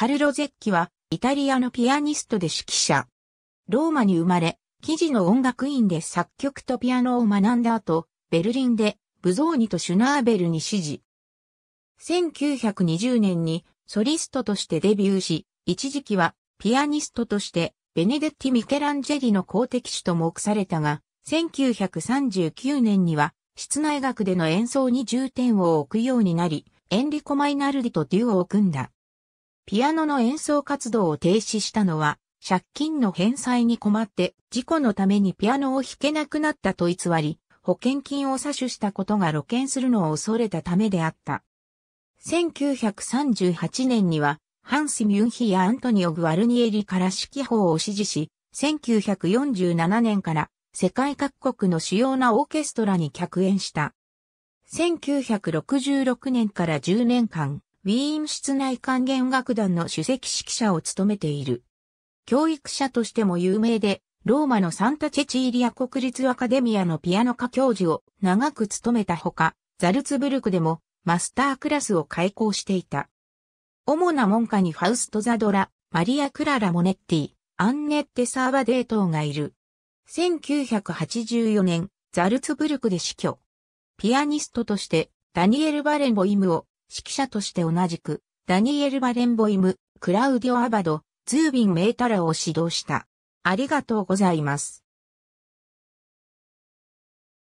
カルロ・ゼッキは、イタリアのピアニストで指揮者。ローマに生まれ、記事の音楽院で作曲とピアノを学んだ後、ベルリンで、ブゾーニとシュナーベルに指示。1920年に、ソリストとしてデビューし、一時期は、ピアニストとして、ベネデッティ・ミケランジェリの公的主と目されたが、1939年には、室内楽での演奏に重点を置くようになり、エンリコ・マイナルディとデュオを組んだ。ピアノの演奏活動を停止したのは、借金の返済に困って事故のためにピアノを弾けなくなったと偽り、保険金を詐取したことが露見するのを恐れたためであった。1938年には、ハンス・ミュンヒやアントニオ・グワルニエリから指揮法を支持し、1947年から世界各国の主要なオーケストラに客演した。1966年から10年間、ウィーン室内管弦楽団の首席指揮者を務めている。教育者としても有名で、ローマのサンタチェチーリア国立アカデミアのピアノ科教授を長く務めたほか、ザルツブルクでもマスタークラスを開講していた。主な門下にファウスト・ザドラ、マリア・クララ・モネッティ、アンネッテ・サーバデートがいる。1984年、ザルツブルクで死去。ピアニストとして、ダニエル・バレンボイムを、指揮者として同じく、ダニエル・バレンボイム、クラウディオ・アバド、ズービン・メータラを指導した。ありがとうございます。